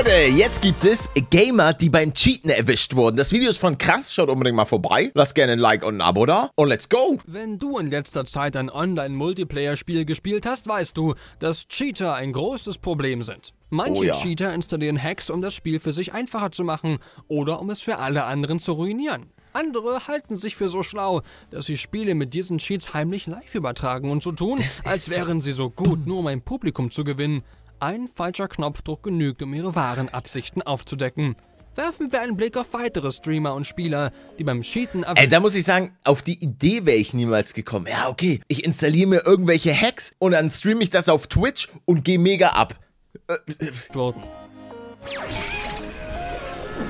Leute, jetzt gibt es Gamer, die beim Cheaten erwischt wurden. Das Video ist von krass, schaut unbedingt mal vorbei. Lasst gerne ein Like und ein Abo da und let's go. Wenn du in letzter Zeit ein Online-Multiplayer-Spiel gespielt hast, weißt du, dass Cheater ein großes Problem sind. Manche oh ja. Cheater installieren Hacks, um das Spiel für sich einfacher zu machen oder um es für alle anderen zu ruinieren. Andere halten sich für so schlau, dass sie Spiele mit diesen Cheats heimlich live übertragen und so tun, als wären sie so gut, nur um ein Publikum zu gewinnen. Ein falscher Knopfdruck genügt, um ihre wahren Absichten aufzudecken. Werfen wir einen Blick auf weitere Streamer und Spieler, die beim Cheaten... Äh, Ey, da muss ich sagen, auf die Idee wäre ich niemals gekommen. Ja, okay, ich installiere mir irgendwelche Hacks und dann streame ich das auf Twitch und gehe mega ab. Wurden. Äh,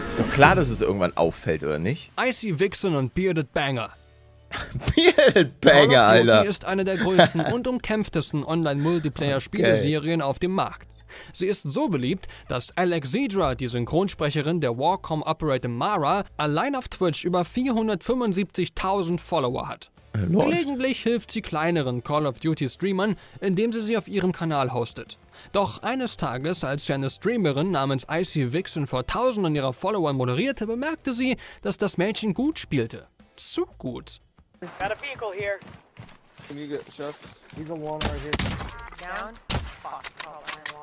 Ist doch klar, dass es irgendwann auffällt, oder nicht? Icy Vixen und Bearded Banger. Spielbanger, Alter. ist eine der größten und umkämpftesten Online-Multiplayer-Spieleserien okay. auf dem Markt. Sie ist so beliebt, dass Alexandra, die Synchronsprecherin der Warcom Operator Mara, allein auf Twitch über 475.000 Follower hat. Äh, Lord. Gelegentlich hilft sie kleineren Call of Duty Streamern, indem sie sie auf ihrem Kanal hostet. Doch eines Tages, als sie eine Streamerin namens Icy Vixen vor tausenden ihrer Follower moderierte, bemerkte sie, dass das Mädchen gut spielte. Zu gut. Got a vehicle here. Can you get shots? He's a one right here. Down.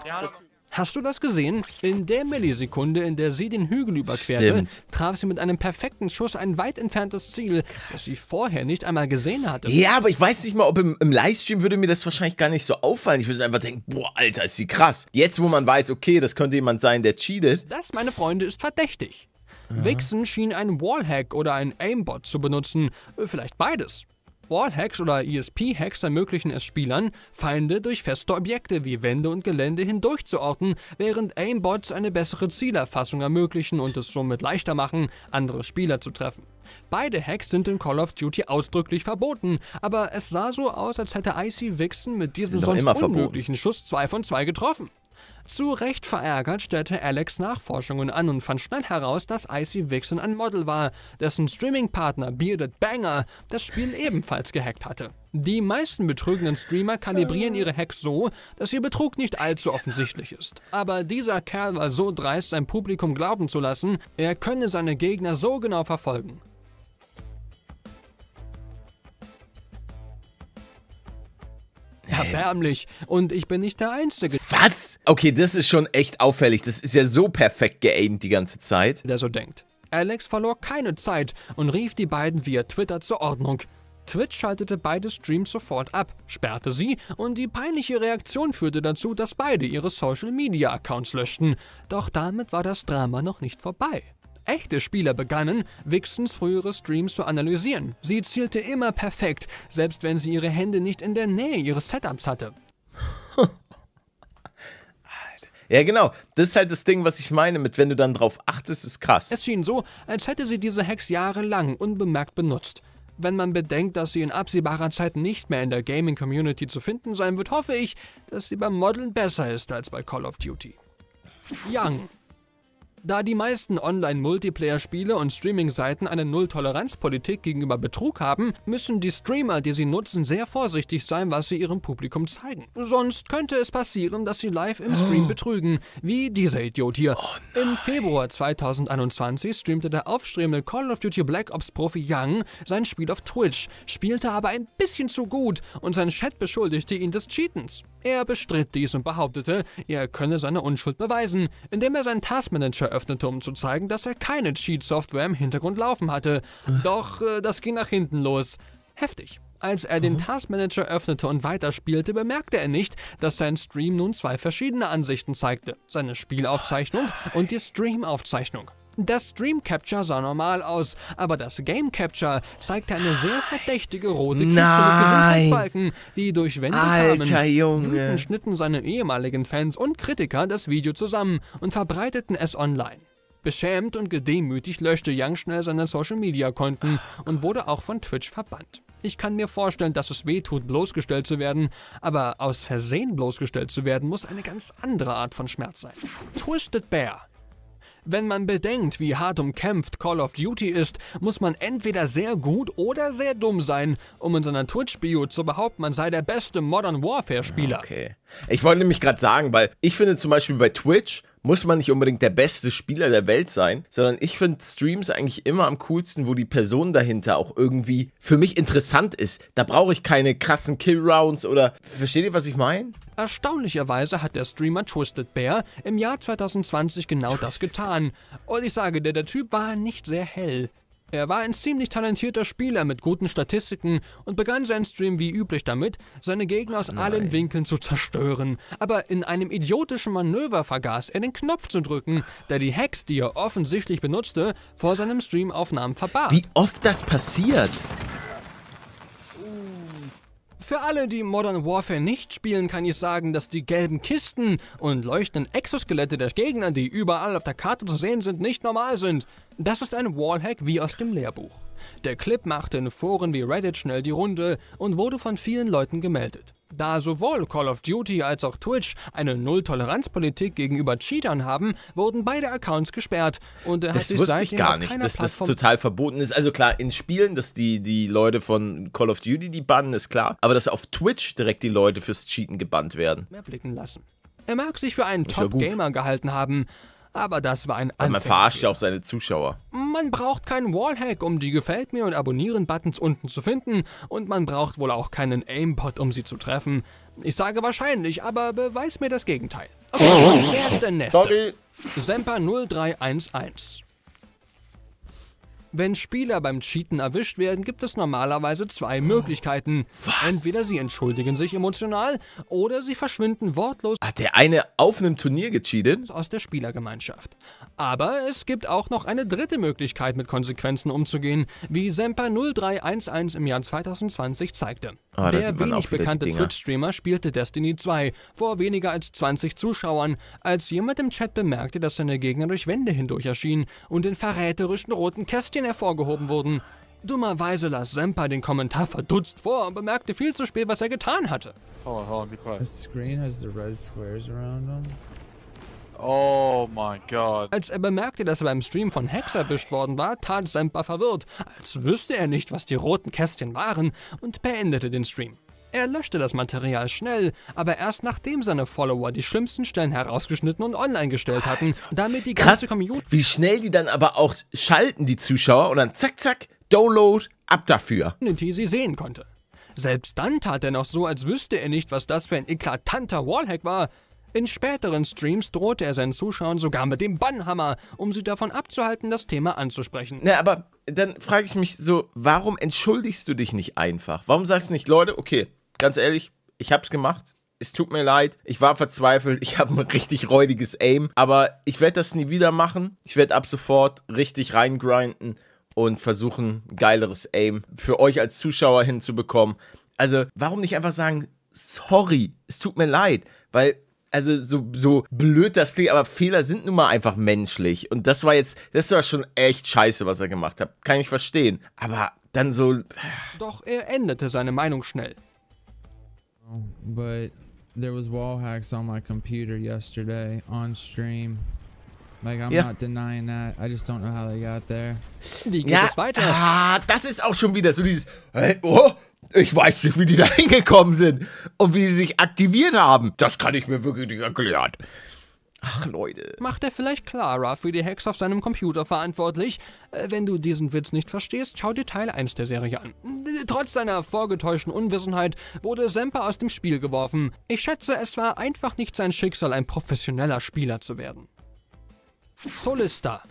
Down. Hast du das gesehen? In der Millisekunde, in der sie den Hügel überquerte, Stimmt. traf sie mit einem perfekten Schuss ein weit entferntes Ziel, das sie vorher nicht einmal gesehen hatte. Ja, aber ich weiß nicht mal, ob im, im Livestream würde mir das wahrscheinlich gar nicht so auffallen. Ich würde einfach denken, boah, Alter, ist sie krass. Jetzt, wo man weiß, okay, das könnte jemand sein, der cheatet. Das, meine Freunde, ist verdächtig. Ja. Vixen schien einen Wallhack oder einen Aimbot zu benutzen, äh, vielleicht beides. Wallhacks oder ESP-Hacks ermöglichen es Spielern, Feinde durch feste Objekte wie Wände und Gelände hindurchzuorten, während Aimbots eine bessere Zielerfassung ermöglichen und es somit leichter machen, andere Spieler zu treffen. Beide Hacks sind in Call of Duty ausdrücklich verboten, aber es sah so aus, als hätte Icy Vixen mit diesem sonst unmöglichen verboten. Schuss 2 von 2 getroffen. Zu Recht verärgert stellte Alex Nachforschungen an und fand schnell heraus, dass Icy Vixen ein Model war, dessen Streaming-Partner Bearded Banger das Spiel ebenfalls gehackt hatte. Die meisten betrügenden Streamer kalibrieren ihre Hacks so, dass ihr Betrug nicht allzu offensichtlich ist. Aber dieser Kerl war so dreist, sein Publikum glauben zu lassen, er könne seine Gegner so genau verfolgen. Erbärmlich. Und ich bin nicht der Einzige. Was? Okay, das ist schon echt auffällig. Das ist ja so perfekt geaimt die ganze Zeit. Der so denkt. Alex verlor keine Zeit und rief die beiden via Twitter zur Ordnung. Twitch schaltete beide Streams sofort ab, sperrte sie und die peinliche Reaktion führte dazu, dass beide ihre Social-Media-Accounts löschten. Doch damit war das Drama noch nicht vorbei echte Spieler begannen, Vixens frühere Streams zu analysieren. Sie zielte immer perfekt, selbst wenn sie ihre Hände nicht in der Nähe ihres Setups hatte. Ja, genau. Das ist halt das Ding, was ich meine, mit wenn du dann drauf achtest, ist krass. Es schien so, als hätte sie diese Hex jahrelang unbemerkt benutzt. Wenn man bedenkt, dass sie in absehbarer Zeit nicht mehr in der Gaming-Community zu finden sein wird, hoffe ich, dass sie beim Modeln besser ist als bei Call of Duty. Young da die meisten Online-Multiplayer-Spiele und Streaming-Seiten eine Null-Toleranz-Politik gegenüber Betrug haben, müssen die Streamer, die sie nutzen, sehr vorsichtig sein, was sie ihrem Publikum zeigen. Sonst könnte es passieren, dass sie live im Stream oh. betrügen, wie dieser Idiot hier. Oh Im Februar 2021 streamte der aufstrebende Call of Duty Black Ops-Profi Young sein Spiel auf Twitch, spielte aber ein bisschen zu gut und sein Chat beschuldigte ihn des Cheatens. Er bestritt dies und behauptete, er könne seine Unschuld beweisen, indem er seinen Taskmanager öffnete, um zu zeigen, dass er keine Cheat-Software im Hintergrund laufen hatte. Doch äh, das ging nach hinten los. Heftig. Als er den mhm. Taskmanager öffnete und weiterspielte, bemerkte er nicht, dass sein Stream nun zwei verschiedene Ansichten zeigte: seine Spielaufzeichnung und die Streamaufzeichnung. Das Stream Capture sah normal aus, aber das Game Capture zeigte eine sehr verdächtige rote Kiste Nein. mit Gesundheitsbalken, die durch Wände Alter, kamen. Junge. Wütend schnitten seine ehemaligen Fans und Kritiker das Video zusammen und verbreiteten es online. Beschämt und gedemütigt löschte Young schnell seine Social-Media-Konten und wurde auch von Twitch verbannt. Ich kann mir vorstellen, dass es weh tut, bloßgestellt zu werden, aber aus Versehen bloßgestellt zu werden, muss eine ganz andere Art von Schmerz sein. Twisted Bear wenn man bedenkt, wie hart umkämpft Call of Duty ist, muss man entweder sehr gut oder sehr dumm sein, um in seiner Twitch-Bio zu behaupten, man sei der beste Modern Warfare-Spieler. Ah, okay. Ich wollte nämlich gerade sagen, weil ich finde zum Beispiel bei Twitch muss man nicht unbedingt der beste Spieler der Welt sein, sondern ich finde Streams eigentlich immer am coolsten, wo die Person dahinter auch irgendwie für mich interessant ist. Da brauche ich keine krassen Killrounds oder. Versteht ihr, was ich meine? Erstaunlicherweise hat der Streamer Twisted Bear im Jahr 2020 genau Twisted. das getan. Und ich sage dir, der Typ war nicht sehr hell. Er war ein ziemlich talentierter Spieler mit guten Statistiken und begann seinen Stream wie üblich damit, seine Gegner aus Nein. allen Winkeln zu zerstören. Aber in einem idiotischen Manöver vergaß er den Knopf zu drücken, der die Hex, die er offensichtlich benutzte, vor seinem Streamaufnahmen verbarg. Wie oft das passiert? Für alle, die Modern Warfare nicht spielen, kann ich sagen, dass die gelben Kisten und leuchtenden Exoskelette der Gegner, die überall auf der Karte zu sehen sind, nicht normal sind. Das ist ein Wallhack wie aus dem Lehrbuch. Der Clip machte in Foren wie Reddit schnell die Runde und wurde von vielen Leuten gemeldet. Da sowohl Call of Duty als auch Twitch eine Null-Toleranz-Politik gegenüber Cheatern haben, wurden beide Accounts gesperrt und er das hat wusste ich gar nicht, dass Plattform das total verboten ist. Also klar, in Spielen, dass die, die Leute von Call of Duty die bannen, ist klar, aber dass auf Twitch direkt die Leute fürs Cheaten gebannt werden. Mehr blicken lassen. Er mag sich für einen Top-Gamer gehalten haben, aber das war ein Anfang. Man verarscht ja auch seine Zuschauer. Man braucht keinen Wallhack, um die Gefällt mir und Abonnieren-Buttons unten zu finden. Und man braucht wohl auch keinen Aimbot, um sie zu treffen. Ich sage wahrscheinlich, aber beweis mir das Gegenteil. Okay, erste Neste. Sorry. Semper 0311. Wenn Spieler beim Cheaten erwischt werden, gibt es normalerweise zwei Möglichkeiten. Was? Entweder sie entschuldigen sich emotional oder sie verschwinden wortlos. Hat der eine auf einem Turnier gecheatet? Aus der Spielergemeinschaft. Aber es gibt auch noch eine dritte Möglichkeit, mit Konsequenzen umzugehen, wie Semper 0311 im Jahr 2020 zeigte. Oh, der wenig bekannte Twitch-Streamer spielte Destiny 2 vor weniger als 20 Zuschauern, als jemand im Chat bemerkte, dass seine Gegner durch Wände hindurch erschienen und in verräterischen roten Kästchen hervorgehoben wurden. Dummerweise las Semper den Kommentar verdutzt vor und bemerkte viel zu spät, was er getan hatte. Hold oh, on, hold on, be quiet. The screen has the red squares around them. Oh my god. Als er bemerkte, dass er beim Stream von Hex erwischt worden war, tat Semper verwirrt, als wüsste er nicht, was die roten Kästchen waren, und beendete den Stream. Er löschte das Material schnell, aber erst nachdem seine Follower die schlimmsten Stellen herausgeschnitten und online gestellt ah, hatten, also, damit die ganze Community... Wie schnell die dann aber auch schalten, die Zuschauer, und dann zack, zack, Download, ab dafür. ...sie sehen konnte. Selbst dann tat er noch so, als wüsste er nicht, was das für ein eklatanter Wallhack war. In späteren Streams drohte er seinen Zuschauern sogar mit dem Bannhammer, um sie davon abzuhalten, das Thema anzusprechen. Na, aber dann frage ich mich so, warum entschuldigst du dich nicht einfach? Warum sagst du nicht, Leute, okay, ganz ehrlich, ich hab's gemacht. Es tut mir leid, ich war verzweifelt, ich habe ein richtig räudiges Aim, aber ich werde das nie wieder machen. Ich werde ab sofort richtig reingrinden und versuchen, geileres Aim für euch als Zuschauer hinzubekommen. Also, warum nicht einfach sagen, sorry, es tut mir leid, weil also so, so blöd das klingt, aber Fehler sind nun mal einfach menschlich. Und das war jetzt, das war schon echt scheiße, was er gemacht hat. Kann ich verstehen. Aber dann so. Doch er änderte seine Meinung schnell. But there was wall hacks on my computer yesterday on stream. Like, I'm ja. not denying that. I just don't know how they got there. Wie geht ja, es weiter? Ah, das ist auch schon wieder so dieses, hey, oh, ich weiß nicht, wie die da hingekommen sind und wie sie sich aktiviert haben. Das kann ich mir wirklich nicht erklären. Ach Leute. Macht er vielleicht Clara für die Hacks auf seinem Computer verantwortlich? Äh, wenn du diesen Witz nicht verstehst, schau dir Teil 1 der Serie an. Trotz seiner vorgetäuschten Unwissenheit wurde Semper aus dem Spiel geworfen. Ich schätze, es war einfach nicht sein Schicksal, ein professioneller Spieler zu werden. Solista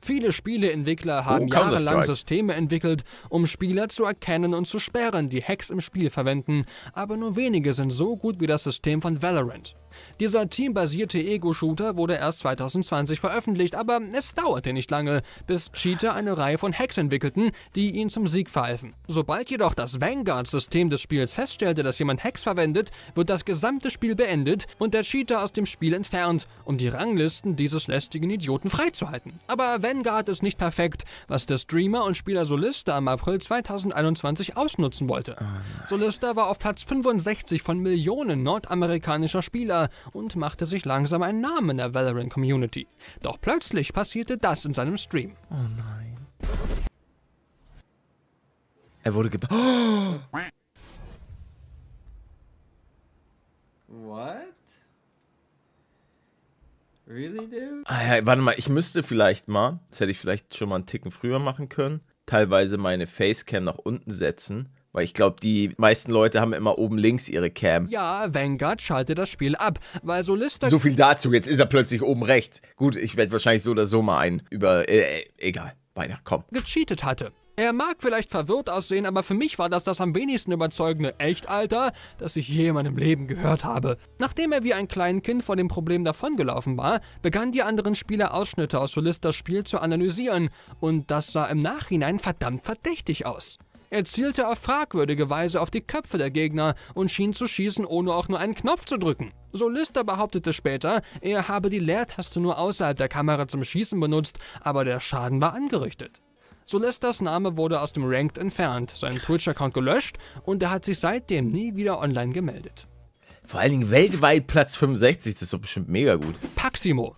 Viele Spieleentwickler oh, haben oh, jahrelang Systeme entwickelt, um Spieler zu erkennen und zu sperren, die Hacks im Spiel verwenden, aber nur wenige sind so gut wie das System von Valorant. Dieser teambasierte Ego-Shooter wurde erst 2020 veröffentlicht, aber es dauerte nicht lange, bis Cheater eine Reihe von Hacks entwickelten, die ihn zum Sieg verhalfen. Sobald jedoch das Vanguard-System des Spiels feststellte, dass jemand Hacks verwendet, wird das gesamte Spiel beendet und der Cheater aus dem Spiel entfernt, um die Ranglisten dieses lästigen Idioten freizuhalten. Aber Vanguard ist nicht perfekt, was der Streamer und Spieler Solista am April 2021 ausnutzen wollte. Ah. Solista war auf Platz 65 von Millionen nordamerikanischer Spieler und machte sich langsam einen Namen in der Valorant Community. Doch plötzlich passierte das in seinem Stream. Oh nein. Er wurde ge... What? Really, dude? Ah, ja, warte mal, ich müsste vielleicht mal, das hätte ich vielleicht schon mal einen Ticken früher machen können, teilweise meine Facecam nach unten setzen, weil ich glaube, die meisten Leute haben immer oben links ihre Cam. Ja, Vanguard schaltet das Spiel ab, weil so So viel dazu, jetzt ist er plötzlich oben rechts. Gut, ich werde wahrscheinlich so oder so mal einen über... Äh, äh, egal, weiter, komm. ...gecheatet hatte. Er mag vielleicht verwirrt aussehen, aber für mich war das das am wenigsten überzeugende Echtalter, das ich je in meinem Leben gehört habe. Nachdem er wie ein kleines Kind vor dem Problem davongelaufen war, begannen die anderen Spieler Ausschnitte aus Solistas Spiel zu analysieren und das sah im Nachhinein verdammt verdächtig aus. Er zielte auf fragwürdige Weise auf die Köpfe der Gegner und schien zu schießen, ohne auch nur einen Knopf zu drücken. Solista behauptete später, er habe die Leertaste nur außerhalb der Kamera zum Schießen benutzt, aber der Schaden war angerichtet. Solistas Name wurde aus dem Ranked entfernt, sein Twitch-Account gelöscht und er hat sich seitdem nie wieder online gemeldet. Vor allen Dingen weltweit Platz 65, das ist doch bestimmt mega gut. Paximo,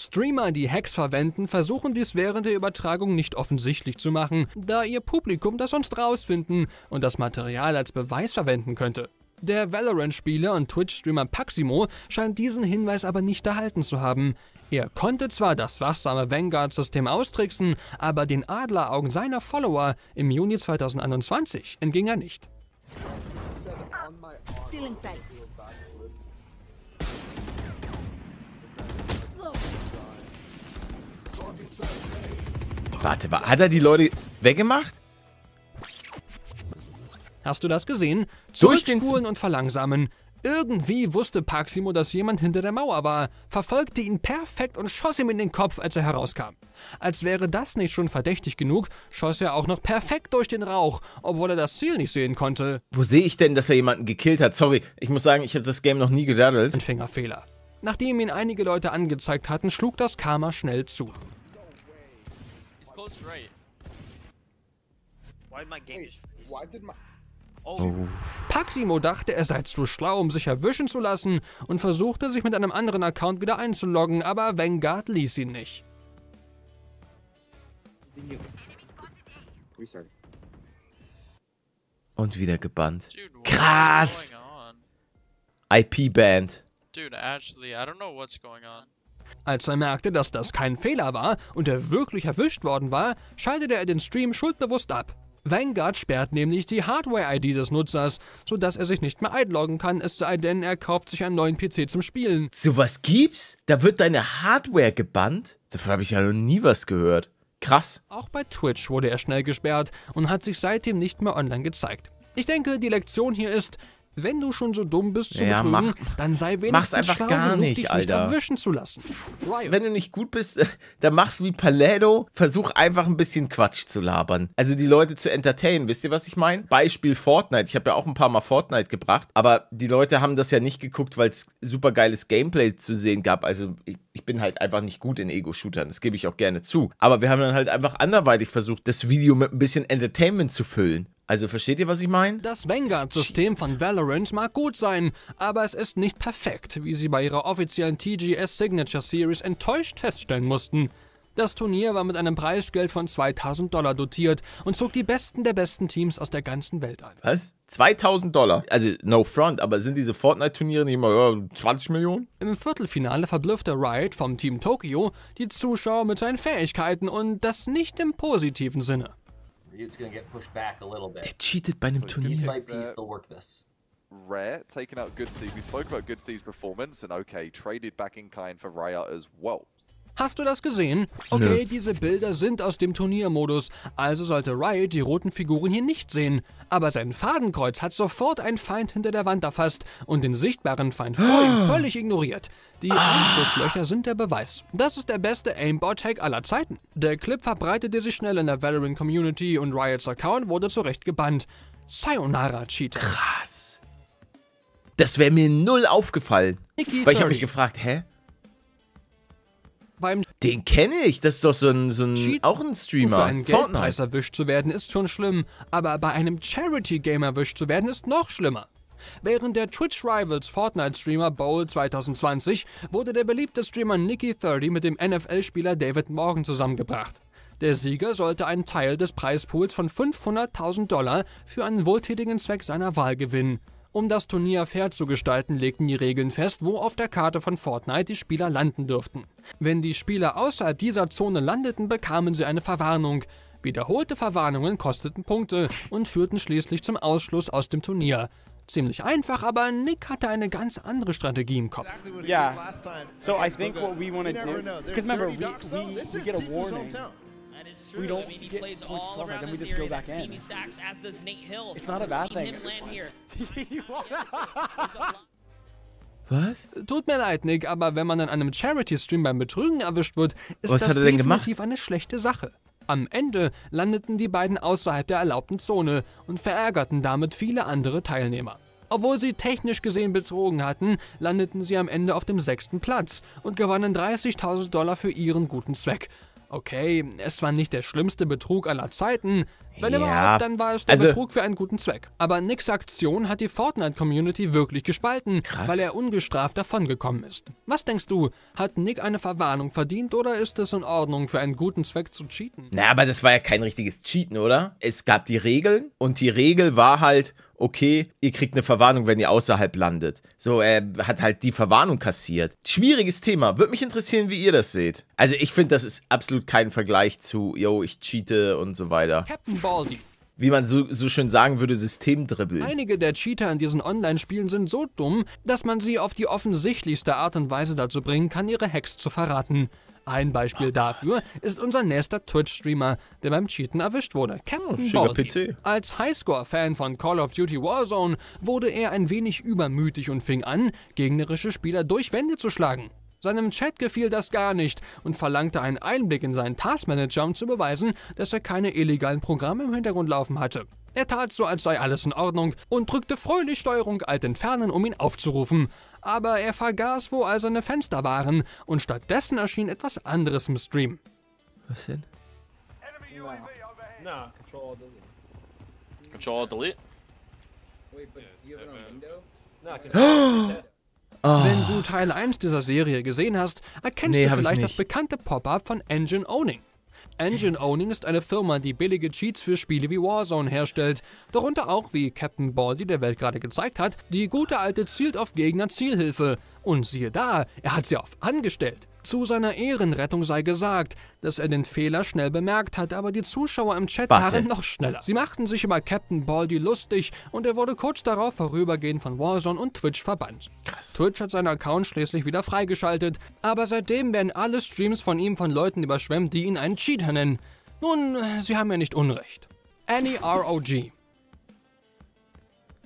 Streamer, die Hacks verwenden, versuchen dies während der Übertragung nicht offensichtlich zu machen, da ihr Publikum das sonst rausfinden und das Material als Beweis verwenden könnte. Der Valorant-Spieler und Twitch-Streamer Paximo scheint diesen Hinweis aber nicht erhalten zu haben. Er konnte zwar das wachsame Vanguard-System austricksen, aber den Adleraugen seiner Follower im Juni 2021 entging er nicht. Warte, hat er die Leute weggemacht? Hast du das gesehen? Zurückspulen und verlangsamen. Irgendwie wusste Paximo, dass jemand hinter der Mauer war, verfolgte ihn perfekt und schoss ihm in den Kopf, als er herauskam. Als wäre das nicht schon verdächtig genug, schoss er auch noch perfekt durch den Rauch, obwohl er das Ziel nicht sehen konnte. Wo sehe ich denn, dass er jemanden gekillt hat? Sorry, ich muss sagen, ich habe das Game noch nie gedaddelt. Ein Nachdem ihn einige Leute angezeigt hatten, schlug das Karma schnell zu close right. Why did my game why did my... Oh. oh. Paximo dachte, er sei zu schlau, um sich erwischen zu lassen und versuchte, sich mit einem anderen Account wieder einzuloggen, aber Vanguard ließ ihn nicht. Und wieder gebannt. Krass! IP-Band. Dude, actually, I don't know what's going on. Als er merkte, dass das kein Fehler war und er wirklich erwischt worden war, schaltete er den Stream schuldbewusst ab. Vanguard sperrt nämlich die Hardware-ID des Nutzers, sodass er sich nicht mehr einloggen kann, es sei denn, er kauft sich einen neuen PC zum Spielen. Sowas gibt's? Da wird deine Hardware gebannt? Davon habe ich ja noch nie was gehört. Krass. Auch bei Twitch wurde er schnell gesperrt und hat sich seitdem nicht mehr online gezeigt. Ich denke, die Lektion hier ist, wenn du schon so dumm bist zu ja, betrügen, mach, dann sei wenigstens einfach schlau gar genug, nicht, dich Alter. nicht erwischen zu lassen. Riot. Wenn du nicht gut bist, dann mach's wie Paledo. Versuch einfach ein bisschen Quatsch zu labern. Also die Leute zu entertainen. Wisst ihr, was ich meine? Beispiel Fortnite. Ich habe ja auch ein paar Mal Fortnite gebracht. Aber die Leute haben das ja nicht geguckt, weil es super geiles Gameplay zu sehen gab. Also ich, ich bin halt einfach nicht gut in Ego-Shootern. Das gebe ich auch gerne zu. Aber wir haben dann halt einfach anderweitig versucht, das Video mit ein bisschen Entertainment zu füllen. Also versteht ihr, was ich meine? Das Vanguard-System von Valorant mag gut sein, aber es ist nicht perfekt, wie sie bei ihrer offiziellen TGS Signature Series enttäuscht feststellen mussten. Das Turnier war mit einem Preisgeld von 2000 Dollar dotiert und zog die besten der besten Teams aus der ganzen Welt an. Was? 2000 Dollar? Also, no front, aber sind diese Fortnite-Turniere nicht immer 20 Millionen? Im Viertelfinale verblüffte Riot vom Team Tokio die Zuschauer mit seinen Fähigkeiten und das nicht im positiven Sinne. It's going to get pushed back a little bit. They cheated by so to so Piece by piece, they'll work this. Rare taking out Good Steve. We spoke about Good Steve's performance, and okay, traded back in kind for Raya as well. Hast du das gesehen? Okay, Nö. diese Bilder sind aus dem Turniermodus, also sollte Riot die roten Figuren hier nicht sehen. Aber sein Fadenkreuz hat sofort einen Feind hinter der Wand erfasst und den sichtbaren Feind vor ihm ah. völlig ignoriert. Die ah. Anschlusslöcher sind der Beweis. Das ist der beste Aimbot-Hack aller Zeiten. Der Clip verbreitete sich schnell in der Valorant-Community und Riots Account wurde zu Recht gebannt. Sayonara Cheater. Krass. Das wäre mir null aufgefallen. Weil ich habe mich gefragt, hä? beim Den kenne ich, das ist doch so ein, so ein auch ein Streamer. Für einen Fortnite. Geldpreis erwischt zu werden ist schon schlimm, aber bei einem Charity-Game erwischt zu werden ist noch schlimmer. Während der Twitch Rivals Fortnite Streamer Bowl 2020 wurde der beliebte Streamer Nicky30 mit dem NFL-Spieler David Morgan zusammengebracht. Der Sieger sollte einen Teil des Preispools von 500.000 Dollar für einen wohltätigen Zweck seiner Wahl gewinnen. Um das Turnier fair zu gestalten, legten die Regeln fest, wo auf der Karte von Fortnite die Spieler landen dürften. Wenn die Spieler außerhalb dieser Zone landeten, bekamen sie eine Verwarnung. Wiederholte Verwarnungen kosteten Punkte und führten schließlich zum Ausschluss aus dem Turnier. Ziemlich einfach, aber Nick hatte eine ganz andere Strategie im Kopf. Ja, So I think what we want to do, because remember, we, we get a warning is true. We don't I mean, he get plays all around this area. Go Stevie Sachs, as does Nate Hill. It's not a bad thing. Was? Tut mir leid, Nick, aber wenn man an einem Charity-Stream beim Betrügen erwischt wird, ist Was das definitiv eine schlechte Sache. Am Ende landeten die beiden außerhalb der erlaubten Zone und verärgerten damit viele andere Teilnehmer. Obwohl sie technisch gesehen betrogen hatten, landeten sie am Ende auf dem sechsten Platz und gewannen 30.000 Dollar für ihren guten Zweck. Okay, es war nicht der schlimmste Betrug aller Zeiten, wenn ja. überhaupt, dann war es der also, Betrug für einen guten Zweck. Aber Nicks Aktion hat die Fortnite-Community wirklich gespalten, krass. weil er ungestraft davongekommen ist. Was denkst du, hat Nick eine Verwarnung verdient oder ist es in Ordnung, für einen guten Zweck zu cheaten? Na, aber das war ja kein richtiges Cheaten, oder? Es gab die Regeln und die Regel war halt, okay, ihr kriegt eine Verwarnung, wenn ihr außerhalb landet. So, er hat halt die Verwarnung kassiert. Schwieriges Thema. Würde mich interessieren, wie ihr das seht. Also, ich finde, das ist absolut kein Vergleich zu, yo, ich cheate und so weiter. Captain wie man so, so schön sagen würde, Systemdribbel. Einige der Cheater in diesen Online-Spielen sind so dumm, dass man sie auf die offensichtlichste Art und Weise dazu bringen kann, ihre Hacks zu verraten. Ein Beispiel oh dafür ist unser nächster Twitch-Streamer, der beim Cheaten erwischt wurde, oh, Captain oh, PC. Als Highscore-Fan von Call of Duty Warzone wurde er ein wenig übermütig und fing an, gegnerische Spieler durch Wände zu schlagen. Seinem Chat gefiel das gar nicht und verlangte einen Einblick in seinen Taskmanager, um zu beweisen, dass er keine illegalen Programme im Hintergrund laufen hatte. Er tat so, als sei alles in Ordnung und drückte fröhlich Steuerung Alt entfernen, um ihn aufzurufen. Aber er vergaß, wo all seine Fenster waren und stattdessen erschien etwas anderes im Stream. Was denn? Nah. Control Delete. Control Delete? Wait, but you have a window? Nah, Control Delete. Oh. Wenn du Teil 1 dieser Serie gesehen hast, erkennst nee, du vielleicht das bekannte Pop-up von Engine Owning. Engine Owning ist eine Firma, die billige Cheats für Spiele wie Warzone herstellt, darunter auch, wie Captain Baldi der Welt gerade gezeigt hat, die gute alte zielt auf Gegner Zielhilfe. Und siehe da, er hat sie auf angestellt. Zu seiner Ehrenrettung sei gesagt, dass er den Fehler schnell bemerkt hat, aber die Zuschauer im Chat Warte. waren noch schneller. Sie machten sich über Captain Baldi lustig und er wurde kurz darauf vorübergehend von Warzone und Twitch verbannt. Krass. Twitch hat seinen Account schließlich wieder freigeschaltet, aber seitdem werden alle Streams von ihm von Leuten überschwemmt, die ihn einen Cheater nennen. Nun, äh, sie haben ja nicht Unrecht. Annie ROG.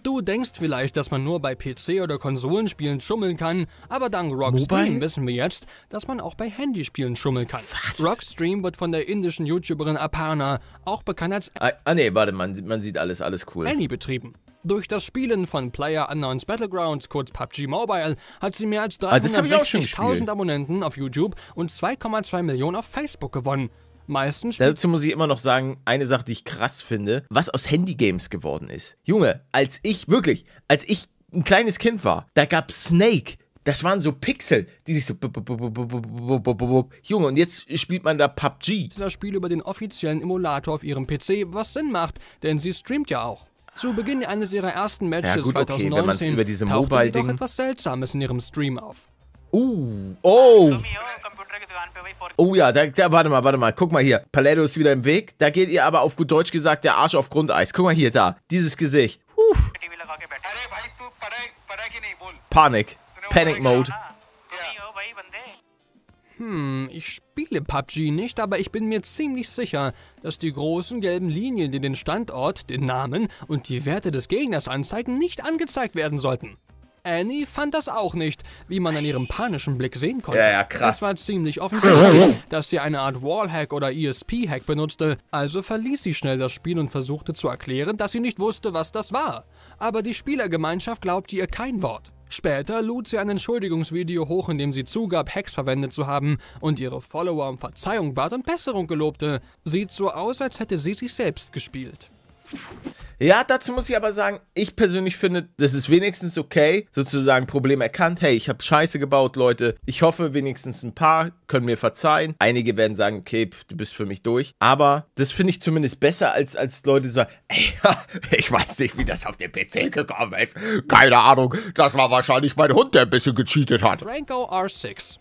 Du denkst vielleicht, dass man nur bei PC- oder Konsolenspielen schummeln kann, aber dank Rockstream Mobile? wissen wir jetzt, dass man auch bei Handyspielen schummeln kann. Was? Rockstream wird von der indischen YouTuberin Aparna, auch bekannt als... Ah, ah nee, warte, man, man sieht alles, alles cool. Annie betrieben. Durch das Spielen von Player Unknowns Battlegrounds, kurz PUBG Mobile, hat sie mehr als 360.000 ah, Abonnenten auf YouTube und 2,2 Millionen auf Facebook gewonnen meistens. Dazu muss ich immer noch sagen, eine Sache, die ich krass finde, was aus Handygames geworden ist. Junge, als ich, wirklich, als ich ein kleines Kind war, da gab Snake. Das waren so Pixel, die sich so. Junge, und jetzt spielt man da PUBG. Das Spiel über den offiziellen Emulator auf ihrem PC, was Sinn macht, denn sie streamt ja auch. Zu Beginn eines ihrer ersten Matches ja, gut, okay, 2019 über diese tauchte jedoch etwas Seltsames in ihrem Stream auf. Uh, oh. Oh ja, da, da, warte mal, warte mal. Guck mal hier. Paletto ist wieder im Weg. Da geht ihr aber auf gut Deutsch gesagt der Arsch auf Grundeis. Guck mal hier, da. Dieses Gesicht. Huh. Panik. Panic Mode. Hm, ich spiele PUBG nicht, aber ich bin mir ziemlich sicher, dass die großen gelben Linien, die den Standort, den Namen und die Werte des Gegners anzeigen, nicht angezeigt werden sollten. Annie fand das auch nicht, wie man an ihrem panischen Blick sehen konnte. Ja, ja, krass. Es war ziemlich offensichtlich, dass sie eine Art Wallhack oder ESP-Hack benutzte, also verließ sie schnell das Spiel und versuchte zu erklären, dass sie nicht wusste, was das war. Aber die Spielergemeinschaft glaubte ihr kein Wort. Später lud sie ein Entschuldigungsvideo hoch, in dem sie zugab, Hacks verwendet zu haben und ihre Follower um Verzeihung bat und Besserung gelobte. Sieht so aus, als hätte sie sich selbst gespielt. Ja, dazu muss ich aber sagen, ich persönlich finde, das ist wenigstens okay, sozusagen Problem erkannt. Hey, ich habe Scheiße gebaut, Leute. Ich hoffe, wenigstens ein paar können mir verzeihen. Einige werden sagen, okay, pf, du bist für mich durch. Aber das finde ich zumindest besser, als, als Leute sagen, ey, ich weiß nicht, wie das auf den PC gekommen ist. Keine Ahnung, das war wahrscheinlich mein Hund, der ein bisschen gecheatet hat. Franco R6.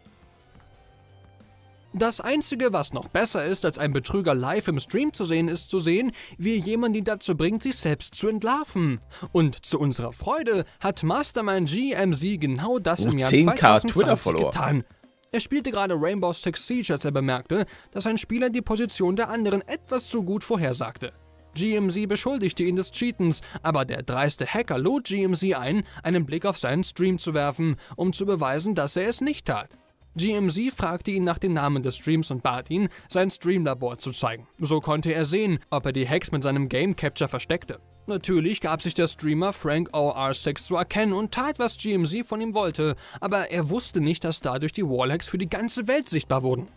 Das Einzige, was noch besser ist, als ein Betrüger live im Stream zu sehen, ist zu sehen, wie jemand ihn dazu bringt, sich selbst zu entlarven. Und zu unserer Freude hat Mastermind GMZ genau das oh, im Jahr 2020 getan. Er spielte gerade Rainbow Six Siege, als er bemerkte, dass ein Spieler die Position der anderen etwas zu gut vorhersagte. GMZ beschuldigte ihn des Cheatens, aber der dreiste Hacker lud GMZ ein, einen Blick auf seinen Stream zu werfen, um zu beweisen, dass er es nicht tat. GMZ fragte ihn nach dem Namen des Streams und bat ihn, sein Streamlabor zu zeigen. So konnte er sehen, ob er die Hacks mit seinem Game Capture versteckte. Natürlich gab sich der Streamer Frank OR6 zu erkennen und tat, was GMZ von ihm wollte, aber er wusste nicht, dass dadurch die Wallhacks für die ganze Welt sichtbar wurden.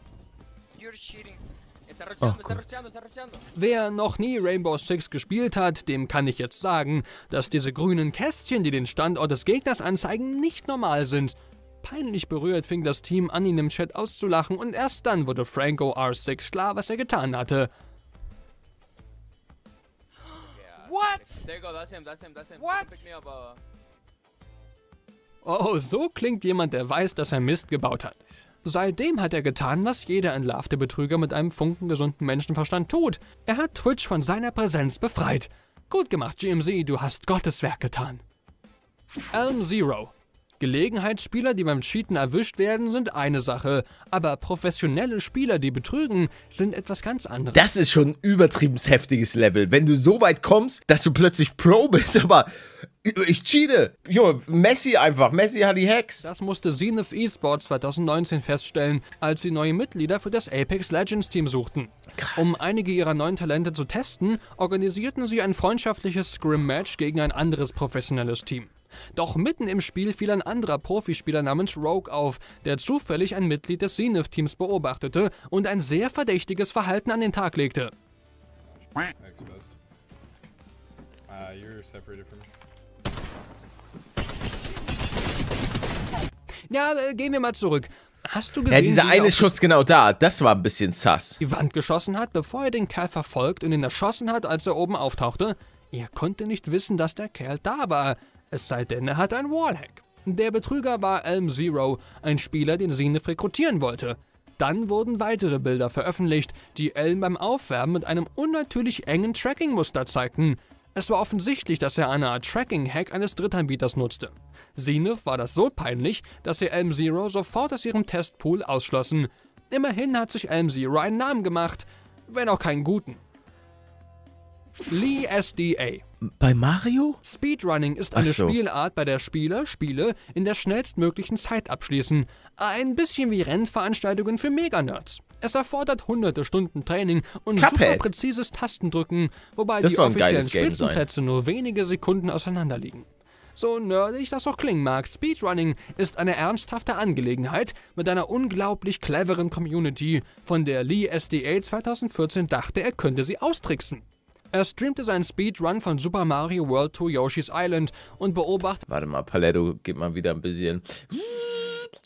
Oh Wer noch nie Rainbow Six gespielt hat, dem kann ich jetzt sagen, dass diese grünen Kästchen, die den Standort des Gegners anzeigen, nicht normal sind. Peinlich berührt fing das Team an, ihn im Chat auszulachen und erst dann wurde Franco R6 klar, was er getan hatte. What? What? Oh, so klingt jemand, der weiß, dass er Mist gebaut hat. Seitdem hat er getan, was jeder entlarvte Betrüger mit einem funkengesunden Menschenverstand tut. Er hat Twitch von seiner Präsenz befreit. Gut gemacht, GMZ, du hast Gottes Werk getan. Elm Zero, Gelegenheitsspieler, die beim Cheaten erwischt werden, sind eine Sache, aber professionelle Spieler, die betrügen, sind etwas ganz anderes. Das ist schon ein übertrieben heftiges Level, wenn du so weit kommst, dass du plötzlich Pro bist, aber ich cheate. Junge, Messi einfach. Messi hat die Hacks. Das musste Zenith Esports 2019 feststellen, als sie neue Mitglieder für das Apex Legends Team suchten. Krass. Um einige ihrer neuen Talente zu testen, organisierten sie ein freundschaftliches Scrim-Match gegen ein anderes professionelles Team. Doch mitten im Spiel fiel ein anderer Profispieler namens Rogue auf, der zufällig ein Mitglied des Zenith-Teams beobachtete und ein sehr verdächtiges Verhalten an den Tag legte. Uh, ja, äh, gehen wir mal zurück. Hast du gesehen, ja, dieser eine Schuss genau da, das war ein bisschen sass. Die Wand geschossen hat, bevor er den Kerl verfolgt und ihn erschossen hat, als er oben auftauchte. Er konnte nicht wissen, dass der Kerl da war es sei denn, er hat ein Wallhack. Der Betrüger war Elm Zero, ein Spieler, den Zenith rekrutieren wollte. Dann wurden weitere Bilder veröffentlicht, die Elm beim Aufwärmen mit einem unnatürlich engen Tracking-Muster zeigten. Es war offensichtlich, dass er eine Art Tracking-Hack eines Drittanbieters nutzte. Zenith war das so peinlich, dass sie Elm Zero sofort aus ihrem Testpool ausschlossen. Immerhin hat sich Elm Zero einen Namen gemacht, wenn auch keinen guten. Lee SDA. Bei Mario? Speedrunning ist eine so. Spielart, bei der Spieler Spiele in der schnellstmöglichen Zeit abschließen. Ein bisschen wie Rennveranstaltungen für Mega-Nerds. Es erfordert hunderte Stunden Training und Cuphead. super präzises Tastendrücken, wobei das die offiziellen Spitzenplätze nur wenige Sekunden auseinanderliegen. So nerdig das auch klingen mag, Speedrunning ist eine ernsthafte Angelegenheit mit einer unglaublich cleveren Community, von der Lee SDA 2014 dachte, er könnte sie austricksen. Er streamte seinen Speedrun von Super Mario World to Yoshi's Island und beobachtete. Warte mal, Paletto geht mal wieder ein bisschen...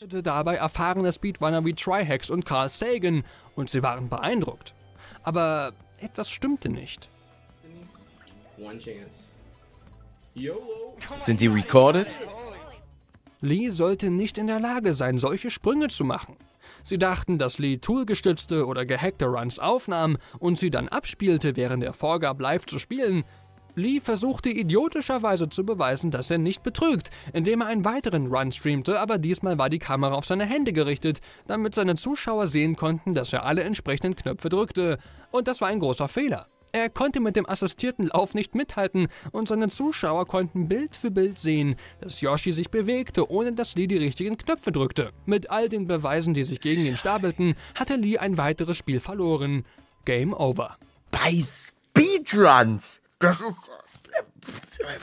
Dabei erfahrene Speedrunner wie Trihex und Carl Sagan und sie waren beeindruckt. Aber etwas stimmte nicht. Sind die recorded? Lee sollte nicht in der Lage sein, solche Sprünge zu machen. Sie dachten, dass Lee toolgestützte oder gehackte Runs aufnahm und sie dann abspielte, während er vorgab, live zu spielen. Lee versuchte idiotischerweise zu beweisen, dass er nicht betrügt, indem er einen weiteren Run streamte, aber diesmal war die Kamera auf seine Hände gerichtet, damit seine Zuschauer sehen konnten, dass er alle entsprechenden Knöpfe drückte. Und das war ein großer Fehler. Er konnte mit dem assistierten Lauf nicht mithalten und seine Zuschauer konnten Bild für Bild sehen, dass Yoshi sich bewegte, ohne dass Lee die richtigen Knöpfe drückte. Mit all den Beweisen, die sich gegen ihn stapelten, hatte Lee ein weiteres Spiel verloren. Game over. Bei Speedruns! Das ist. Äh,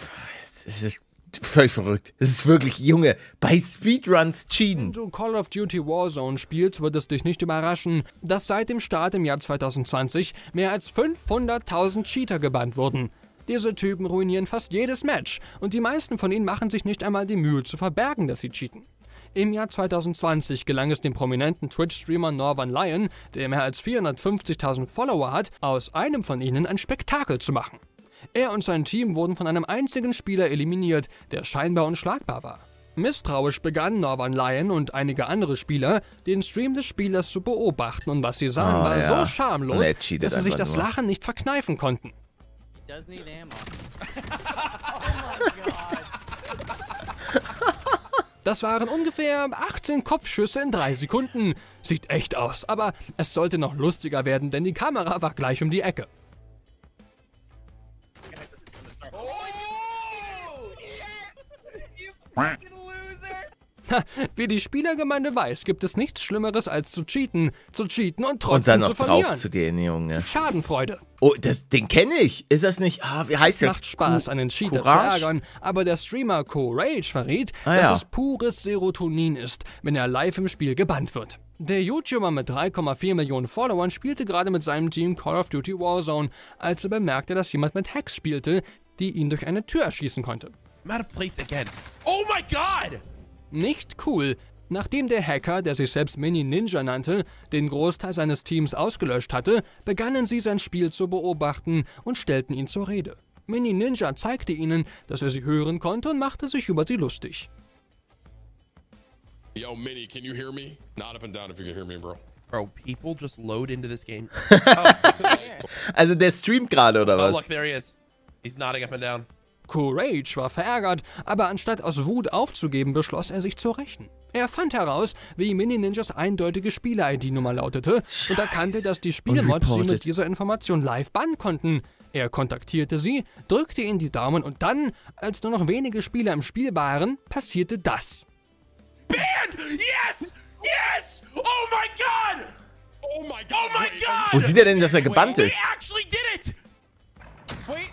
das ist völlig verrückt. Es ist wirklich, Junge, bei Speedruns cheaten. Wenn du Call of Duty Warzone spielst, wird es dich nicht überraschen, dass seit dem Start im Jahr 2020 mehr als 500.000 Cheater gebannt wurden. Diese Typen ruinieren fast jedes Match und die meisten von ihnen machen sich nicht einmal die Mühe zu verbergen, dass sie cheaten. Im Jahr 2020 gelang es dem prominenten Twitch-Streamer Norvan Lion, der mehr als 450.000 Follower hat, aus einem von ihnen ein Spektakel zu machen. Er und sein Team wurden von einem einzigen Spieler eliminiert, der scheinbar unschlagbar war. Misstrauisch begannen Northern Lyon und einige andere Spieler, den Stream des Spielers zu beobachten und was sie sahen, oh, war ja. so schamlos, dass sie sich das nur. Lachen nicht verkneifen konnten. Das waren ungefähr 18 Kopfschüsse in drei Sekunden. Sieht echt aus, aber es sollte noch lustiger werden, denn die Kamera war gleich um die Ecke. wie die Spielergemeinde weiß, gibt es nichts Schlimmeres als zu cheaten, zu cheaten und trotzdem zu und dann noch zu drauf zu gehen, Junge. Schadenfreude. Oh, das, den kenne ich. Ist das nicht? Ah, wie heißt es der? macht Spaß, Ku einen Cheater Courage? zu ärgern, aber der Streamer Courage verriet, ah, dass ja. es pures Serotonin ist, wenn er live im Spiel gebannt wird. Der YouTuber mit 3,4 Millionen Followern spielte gerade mit seinem Team Call of Duty Warzone, als er bemerkte, dass jemand mit Hacks spielte, die ihn durch eine Tür erschießen konnte. I'm out of plates again. Oh my god! Nicht cool. Nachdem der Hacker, der sich selbst Mini Ninja nannte, den Großteil seines Teams ausgelöscht hatte, begannen sie sein Spiel zu beobachten und stellten ihn zur Rede. Mini Ninja zeigte ihnen, dass er sie hören konnte und machte sich über sie lustig. Yo, Mini, can you hear me? Not up and down if you can hear me, bro. Bro, people just load into this game. Oh, also der streamt gerade, oder oh, was? Oh, look, there he is. He's nodding up and down. Courage war verärgert, aber anstatt aus Wut aufzugeben, beschloss er sich zu rächen. Er fand heraus, wie Mini-Ninjas eindeutige Spieler-ID-Nummer lautete Scheiß. und erkannte, dass die Spielmods sie mit dieser Information live bannen konnten. Er kontaktierte sie, drückte ihnen die Daumen und dann, als nur noch wenige Spieler im Spiel waren, passierte das. Banned! Yes! Yes! Oh my god! Oh my god! Oh my god! Wo sieht er denn, dass er gebannt ist?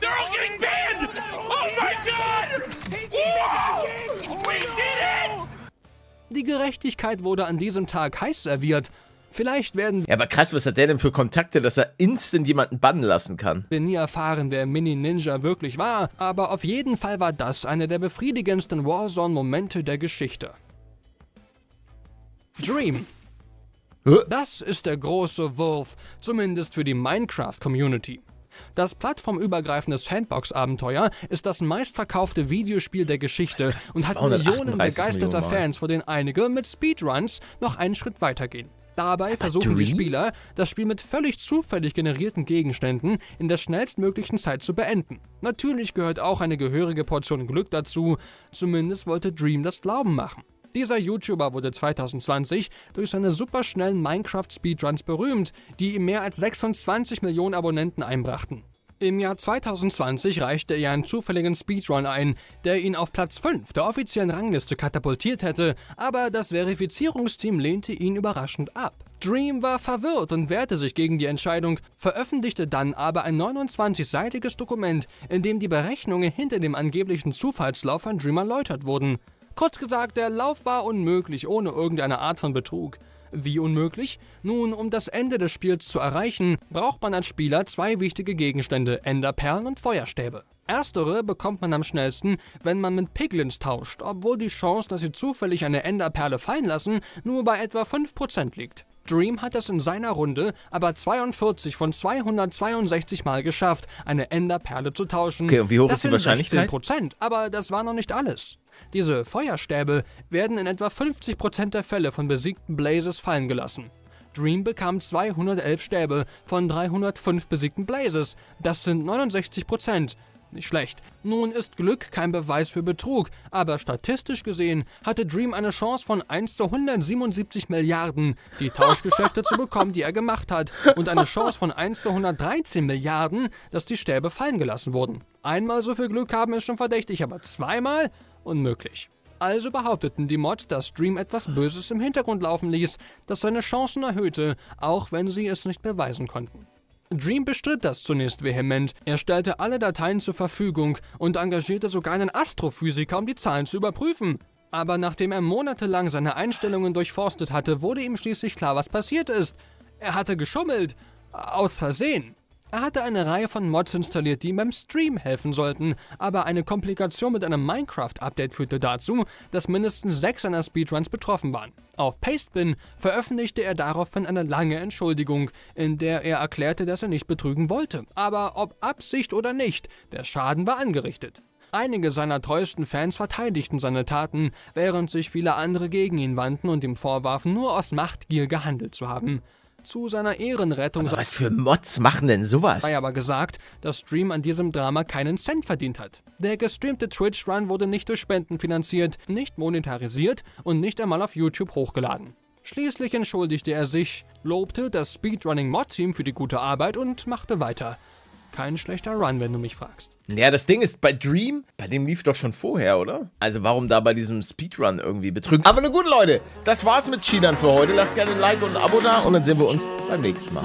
They're all getting banned! Oh my god! We did it! Die Gerechtigkeit wurde an diesem Tag heiß serviert. Vielleicht werden... Ja, aber krass, was hat der denn für Kontakte, dass er instant jemanden bannen lassen kann? Wir nie erfahren, wer Mini-Ninja wirklich war, aber auf jeden Fall war das einer der befriedigendsten Warzone-Momente der Geschichte. Dream. Das ist der große Wurf, zumindest für die Minecraft-Community. Das plattformübergreifende Sandbox-Abenteuer ist das meistverkaufte Videospiel der Geschichte und hat Millionen begeisterter Millionen Fans, vor denen einige mit Speedruns noch einen Schritt weitergehen. Dabei versuchen die Spieler, das Spiel mit völlig zufällig generierten Gegenständen in der schnellstmöglichen Zeit zu beenden. Natürlich gehört auch eine gehörige Portion Glück dazu, zumindest wollte Dream das glauben machen. Dieser YouTuber wurde 2020 durch seine superschnellen Minecraft-Speedruns berühmt, die ihm mehr als 26 Millionen Abonnenten einbrachten. Im Jahr 2020 reichte er einen zufälligen Speedrun ein, der ihn auf Platz 5 der offiziellen Rangliste katapultiert hätte, aber das Verifizierungsteam lehnte ihn überraschend ab. Dream war verwirrt und wehrte sich gegen die Entscheidung, veröffentlichte dann aber ein 29-seitiges Dokument, in dem die Berechnungen hinter dem angeblichen Zufallslauf von Dream erläutert wurden. Kurz gesagt, der Lauf war unmöglich ohne irgendeine Art von Betrug. Wie unmöglich? Nun, um das Ende des Spiels zu erreichen, braucht man als Spieler zwei wichtige Gegenstände, Enderperlen und Feuerstäbe. Erstere bekommt man am schnellsten, wenn man mit Piglins tauscht, obwohl die Chance, dass sie zufällig eine Enderperle fallen lassen, nur bei etwa 5% liegt. Dream hat es in seiner Runde aber 42 von 262 Mal geschafft, eine Enderperle zu tauschen. Okay, und wie hoch das ist die Wahrscheinlichkeit? 16%, aber das war noch nicht alles. Diese Feuerstäbe werden in etwa 50% der Fälle von besiegten Blazes fallen gelassen. Dream bekam 211 Stäbe von 305 besiegten Blazes, das sind 69%. Nicht schlecht. Nun ist Glück kein Beweis für Betrug, aber statistisch gesehen hatte Dream eine Chance von 1 zu 177 Milliarden, die Tauschgeschäfte zu bekommen, die er gemacht hat, und eine Chance von 1 zu 113 Milliarden, dass die Stäbe fallen gelassen wurden. Einmal so viel Glück haben ist schon verdächtig, aber zweimal? unmöglich. Also behaupteten die Mods, dass Dream etwas Böses im Hintergrund laufen ließ, das seine Chancen erhöhte, auch wenn sie es nicht beweisen konnten. Dream bestritt das zunächst vehement, er stellte alle Dateien zur Verfügung und engagierte sogar einen Astrophysiker, um die Zahlen zu überprüfen. Aber nachdem er monatelang seine Einstellungen durchforstet hatte, wurde ihm schließlich klar, was passiert ist. Er hatte geschummelt. Aus Versehen. Er hatte eine Reihe von Mods installiert, die ihm beim Stream helfen sollten, aber eine Komplikation mit einem Minecraft-Update führte dazu, dass mindestens sechs seiner Speedruns betroffen waren. Auf Pastebin veröffentlichte er daraufhin eine lange Entschuldigung, in der er erklärte, dass er nicht betrügen wollte. Aber ob Absicht oder nicht, der Schaden war angerichtet. Einige seiner treuesten Fans verteidigten seine Taten, während sich viele andere gegen ihn wandten und ihm vorwarfen, nur aus Machtgier gehandelt zu haben. Zu seiner Ehrenrettung aber Was für Mods machen denn sowas? Sei aber gesagt, dass Stream an diesem Drama keinen Cent verdient hat. Der gestreamte Twitch-Run wurde nicht durch Spenden finanziert, nicht monetarisiert und nicht einmal auf YouTube hochgeladen. Schließlich entschuldigte er sich, lobte das Speedrunning-Mod-Team für die gute Arbeit und machte weiter kein schlechter Run, wenn du mich fragst. Ja, das Ding ist, bei Dream, bei dem lief doch schon vorher, oder? Also warum da bei diesem Speedrun irgendwie betrügen? Aber na gut, Leute, das war's mit Cheatern für heute. Lasst gerne ein Like und ein Abo da und dann sehen wir uns beim nächsten Mal.